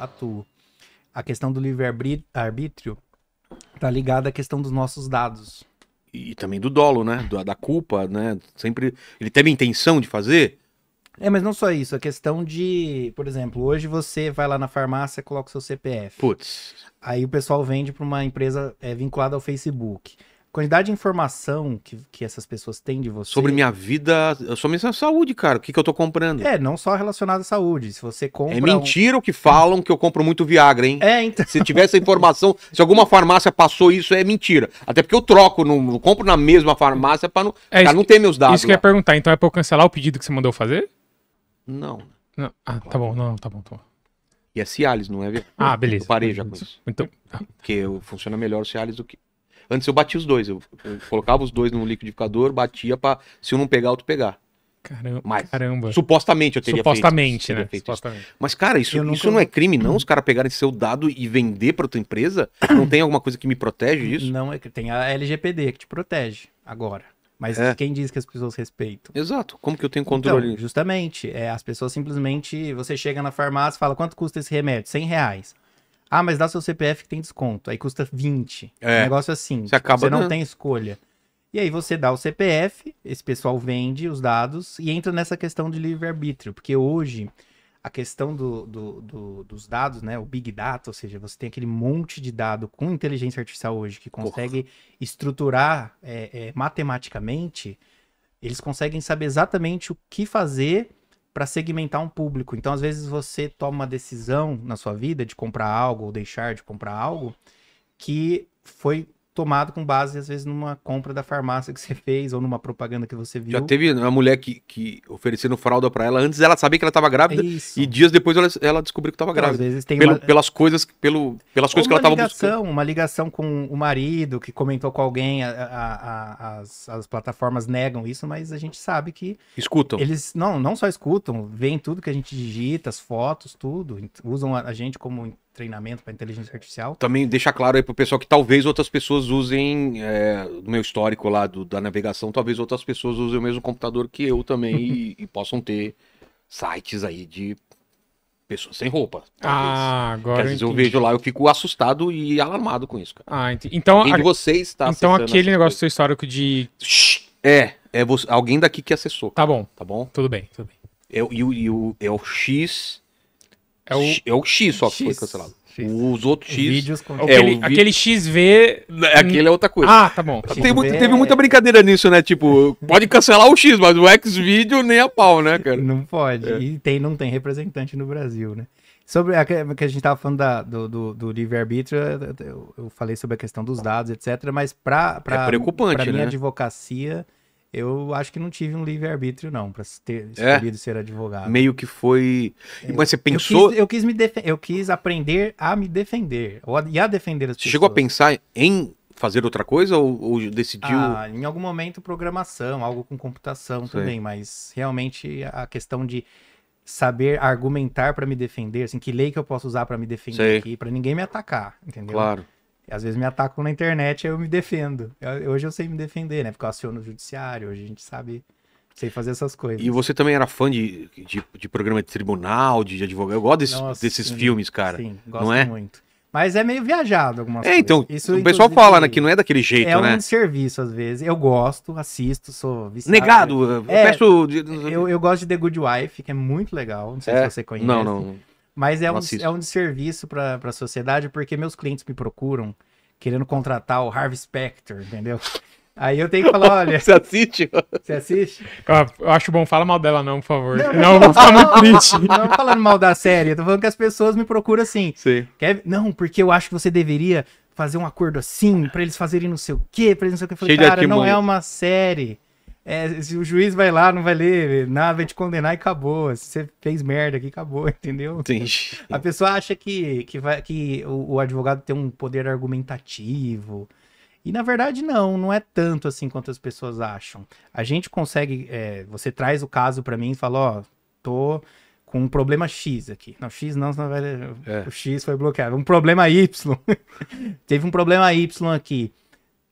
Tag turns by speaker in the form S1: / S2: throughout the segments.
S1: atuo. A questão do livre-arbítrio tá ligada à questão dos nossos dados. E
S2: também do dolo, né? Da, da culpa, né? Sempre. Ele teve a intenção de fazer?
S1: É, mas não só isso. A questão de, por exemplo, hoje você vai lá na farmácia e coloca o seu CPF. Putz. Aí o pessoal vende para uma empresa é, vinculada ao Facebook quantidade de informação que, que essas pessoas têm de você. Sobre
S2: minha vida, sobre minha saúde, cara. O que, que eu tô comprando? É,
S1: não só relacionado à saúde. Se você compra. É
S2: mentira um... o que falam que eu compro muito Viagra, hein? É, então. Se tiver essa informação, se alguma farmácia passou isso, é mentira. Até porque eu troco, não, compro na mesma farmácia para não. É, não ter meus dados. Isso que eu ia perguntar, então é pra eu cancelar o pedido que você mandou fazer? Não. não. Ah, tá bom, não, tá bom, tá bom. E é Cialis, não é? Ah, beleza. Eu parei já com então, isso. Então. Tá. Porque funciona melhor o Cialis do que. Antes eu batia os dois. Eu, eu colocava os dois no liquidificador, batia para se um não pegar, outro pegar. Caramba, Mas, caramba. Supostamente eu teria supostamente, feito. Né? Teria feito supostamente, Mas, cara, isso, nunca... isso não é crime, não? Os caras pegarem seu dado e
S1: vender pra tua empresa? Não tem alguma coisa que me protege disso? Não, é que tem a LGPD que te protege agora. Mas é. quem diz que as pessoas respeitam? Exato. Como que eu tenho controle? Então, justamente. É, as pessoas simplesmente. Você chega na farmácia e fala: quanto custa esse remédio? 100 reais. Ah, mas dá seu CPF que tem desconto. Aí custa 20. É. Um negócio é assim. Você, tipo, acaba você não tem escolha. E aí você dá o CPF, esse pessoal vende os dados e entra nessa questão de livre-arbítrio. Porque hoje a questão do, do, do, dos dados, né? O Big Data, ou seja, você tem aquele monte de dado com inteligência artificial hoje que consegue Porra. estruturar é, é, matematicamente, eles conseguem saber exatamente o que fazer para segmentar um público. Então, às vezes você toma uma decisão na sua vida de comprar algo ou deixar de comprar algo que foi tomado com base, às vezes, numa compra da farmácia que você fez ou numa propaganda que você viu. Já teve uma mulher que, que
S2: oferecendo fralda para ela antes ela sabia que ela estava grávida
S1: Isso. e dias
S2: depois ela, ela descobriu que estava então, grávida. Às vezes tem pelo, uma... Pelas coisas, pelo, pelas coisas que ela estava buscando.
S1: Uma ligação com o marido que comentou com alguém, a, a, a, as, as plataformas negam isso, mas a gente sabe que... Escutam. Eles não, não só escutam, veem tudo que a gente digita, as fotos, tudo, usam a gente como treinamento para inteligência artificial.
S2: Também deixa claro aí pro pessoal que talvez outras pessoas usem, é, no meu histórico lá do, da navegação, talvez outras pessoas usem o mesmo computador que eu também e, e possam ter sites aí de pessoas sem roupa. Talvez. Ah, agora. Porque às vezes eu, eu, vejo lá, eu fico assustado e alarmado com isso, cara. Ah, entendi. Então, a... vocês está Então aquele negócio do seu histórico de. É, é você, alguém daqui que acessou. Tá bom. Tá bom? Tudo bem, tudo bem. É, e, e o, é o X é o, é o X só que X. foi cancelado. Os outros X. Vídeos com... é, aquele, vi... aquele XV. Aquele é outra coisa. Ah, tá bom. Muito, teve muita é.
S1: brincadeira nisso, né? Tipo, pode cancelar o X, mas o X video nem a pau, né, cara? Não pode. É. E tem, não tem representante no Brasil, né? Sobre a que a gente tava falando da, do, do, do livre-arbítrio, eu, eu, falei sobre a questão dos dados, etc. Mas para é preocupante, pra minha né? advocacia eu acho que não tive um livre-arbítrio, não, para ter é? escolhido é? ser advogado.
S2: Meio que foi. Mas você pensou. Eu quis,
S1: eu quis me defen... eu quis aprender a me defender e a defender as pessoas. Chegou a
S2: pensar em fazer outra coisa ou, ou decidiu. Ah,
S1: em algum momento, programação, algo com computação Sei. também, mas realmente a questão de saber argumentar para me defender, assim, que lei que eu posso usar para me defender Sei. aqui, para ninguém me atacar, entendeu? Claro. Às vezes me atacam na internet, eu me defendo. Eu, hoje eu sei me defender, né? Porque eu aciono o judiciário, hoje a gente sabe, sei fazer essas coisas. E você
S2: também era fã de, de, de programa de tribunal, de, de advogado? Eu gosto desses, Nossa, desses sim, filmes, cara. Sim, gosto não é? muito.
S1: Mas é meio viajado algumas é, coisas. então, Isso, o pessoal fala,
S2: né, que não é daquele jeito, é né? É um
S1: serviço, às vezes. Eu gosto, assisto, sou viciado. Negado! Eu, é, peço... eu, eu gosto de The Good Wife, que é muito legal. Não sei é? se você conhece. Não, não. Mas é um, é um desserviço para a sociedade, porque meus clientes me procuram querendo contratar o Harvey Specter, entendeu? Aí eu tenho que falar, olha. Você assiste? Você assiste? Ah, eu acho bom, fala mal dela, não, por favor. Não, não, não vou ficar muito triste. Não falando mal da série, eu tô falando que as pessoas me procuram assim. Sim. Quer... Não, porque eu acho que você deveria fazer um acordo assim, para eles fazerem não sei o quê, pra eles não sei o quê. Eu falei, Cheio cara, não é uma série. É, se o juiz vai lá, não vai ler nada, vai te condenar e acabou. Se você fez merda aqui, acabou, entendeu? Entendi. A pessoa acha que, que, vai, que o, o, advogado tem um poder argumentativo. E na verdade, não, não é tanto assim quanto as pessoas acham. A gente consegue. É, você traz o caso para mim e fala: Ó, tô com um problema X aqui. Não, X não, senão vai. É. O X foi bloqueado. Um problema Y. Teve um problema Y aqui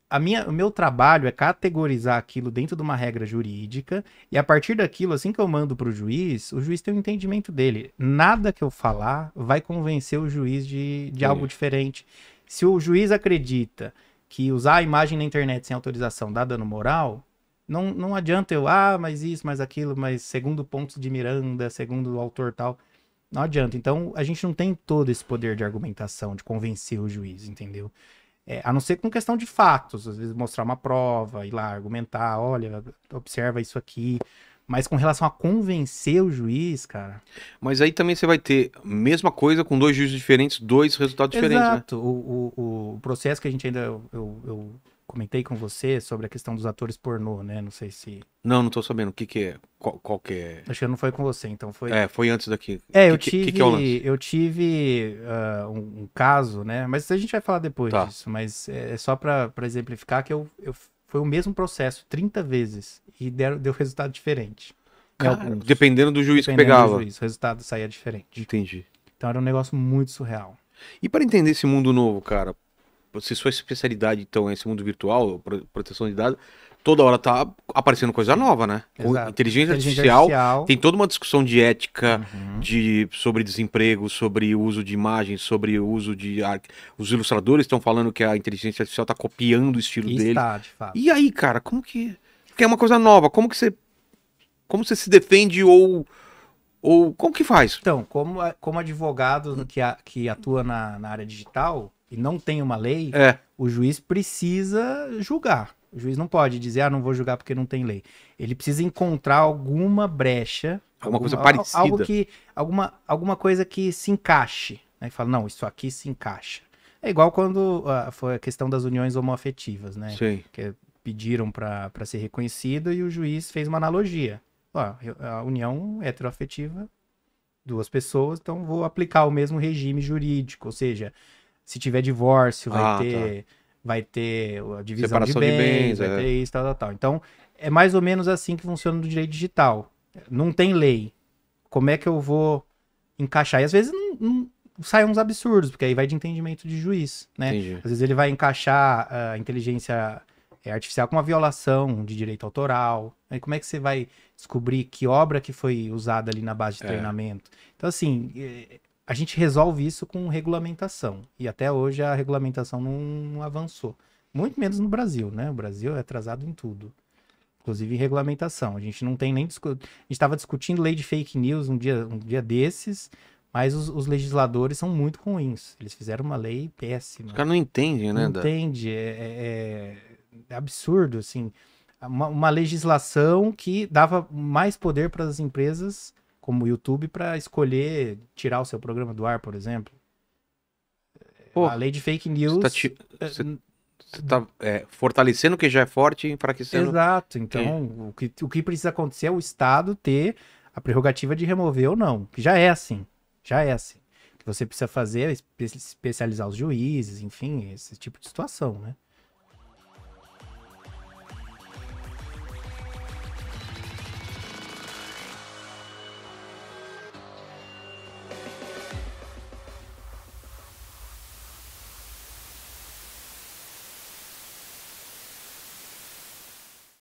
S1: a minha, o meu trabalho é categorizar aquilo dentro de uma regra jurídica e a partir daquilo, assim que eu mando para o juiz, o juiz tem o um entendimento dele. Nada que eu falar vai convencer o juiz de, de algo diferente. Se o juiz acredita que usar a imagem na internet sem autorização dá dano moral, não, não adianta eu, ah, mas isso, mas aquilo, mas segundo pontos de Miranda, segundo o autor tal. Não adianta. Então, a gente não tem todo esse poder de argumentação, de convencer o juiz, entendeu? É, a não ser com questão de fatos, às vezes mostrar uma prova, ir lá argumentar, olha, observa isso aqui. Mas com relação a convencer o juiz, cara.
S2: Mas aí também você vai ter mesma coisa com dois juízes diferentes, dois resultados Exato. diferentes, né? Exato.
S1: O, o, o processo que a gente ainda. Eu, eu, comentei com você sobre a questão dos atores pornô, né? Não sei se.
S2: Não, não tô sabendo. O que, que é? Qual, qual que é?
S1: Acho que não foi com você, então foi. É, foi antes daqui. É, que, eu tive. Que, que é eu tive uh, um, um, caso, né? Mas a gente vai falar depois tá. disso. Mas é, é só para exemplificar que eu, eu foi o mesmo processo 30 vezes e deram, deu resultado diferente.
S2: Cara, alguns, dependendo do juiz dependendo que pegava. Do juiz, o
S1: resultado saía diferente. Entendi. Então era um negócio muito surreal. E para entender esse
S2: mundo novo, cara, Tipo, se sua especialidade, então, é esse mundo virtual, proteção de dados, toda hora tá aparecendo coisa nova, né? Inteligência, inteligência artificial, artificial, tem toda uma discussão de ética, uhum. de sobre desemprego, sobre uso de imagens, sobre uso de os ilustradores estão falando que a inteligência artificial tá copiando o estilo e dele. Está, de fato. E aí, cara, como que porque é uma coisa nova, como que você como você se defende ou
S1: ou como que faz? Então, como como advogado que a, que atua na, na área digital, e não tem uma lei, é. o juiz precisa julgar. O juiz não pode dizer, ah, não vou julgar porque não tem lei. Ele precisa encontrar alguma brecha. Alguma, alguma coisa parecida. Algo que, alguma, alguma coisa que se encaixe. Né? E fala, não, isso aqui se encaixa. É igual quando ah, foi a questão das uniões homoafetivas, né? Sim. Que pediram para ser reconhecido e o juiz fez uma analogia. Ah, a união heteroafetiva, duas pessoas, então vou aplicar o mesmo regime jurídico. Ou seja, se tiver divórcio, vai ah, tá. ter. Tá. Vai ter a divisão Separação de bens, de bens vai é. ter isso, tal, tal, tal. Então, é mais ou menos assim que funciona no direito digital. Não tem lei. Como é que eu vou encaixar? E às vezes não, não sai uns absurdos, porque aí vai de entendimento de juiz, né? Entendi. Às vezes ele vai encaixar a ah, inteligência é, artificial com uma violação de direito autoral. Aí né? como é que você vai descobrir que obra que foi usada ali na base de é. treinamento? Então, assim, é, a gente resolve isso com regulamentação. E até hoje a regulamentação não avançou. Muito menos no Brasil, né? O Brasil é atrasado em tudo. Inclusive em regulamentação. A gente não tem nem. Discu... A gente estava discutindo lei de fake news um dia, um dia desses, mas os, os legisladores são muito ruins. Eles fizeram uma lei péssima. Os caras não entendem, né? Não da... entende. É, é, é absurdo, assim. Uma, uma legislação que dava mais poder para as empresas como o YouTube para escolher tirar o seu programa do ar, por exemplo. Pô, a lei de fake news. Você
S2: tá, é, tá é, fortalecendo o que já é forte e enfraquecendo. Exato. Então,
S1: é. o, que, o que precisa acontecer é o Estado ter a prerrogativa de remover ou não. Que já é assim. Já é assim. O que você precisa fazer é especializar os juízes, enfim, esse tipo de situação, né?